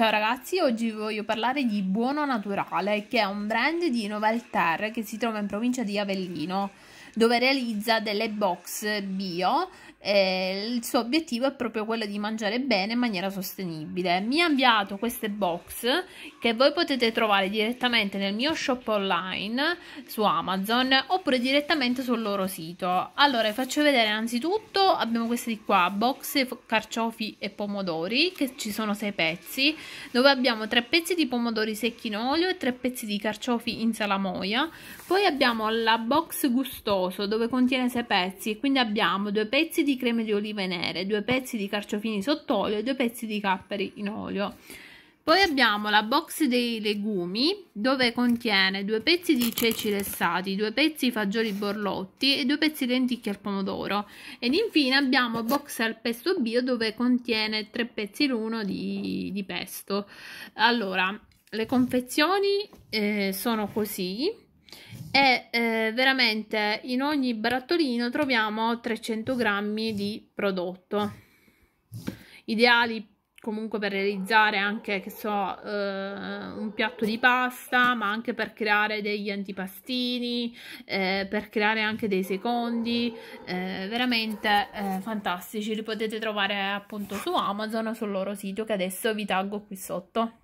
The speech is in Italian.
Ciao ragazzi, oggi vi voglio parlare di Buono Naturale, che è un brand di Novelterre che si trova in provincia di Avellino dove realizza delle box bio. Eh, il suo obiettivo è proprio quello di mangiare bene in maniera sostenibile. Mi ha inviato queste box che voi potete trovare direttamente nel mio shop online su Amazon oppure direttamente sul loro sito. Allora, vi faccio vedere innanzitutto abbiamo queste di qua, box carciofi e pomodori che ci sono sei pezzi, dove abbiamo tre pezzi di pomodori secchi in olio e tre pezzi di carciofi in salamoia. Poi abbiamo la box gustosa corposo dove contiene sei pezzi, e quindi abbiamo due pezzi di creme di olive nere, due pezzi di carciofini sott'olio e due pezzi di capperi in olio. Poi abbiamo la box dei legumi dove contiene due pezzi di ceci lessati, due pezzi di fagioli borlotti e due pezzi di lenticchie al pomodoro. Ed infine abbiamo box al pesto bio dove contiene tre pezzi l'uno di, di, pesto. Allora, le confezioni eh, sono così e eh, veramente in ogni barattolino troviamo 300 grammi di prodotto ideali comunque per realizzare anche che so eh, un piatto di pasta ma anche per creare degli antipastini eh, per creare anche dei secondi eh, veramente eh, fantastici li potete trovare appunto su amazon sul loro sito che adesso vi taggo qui sotto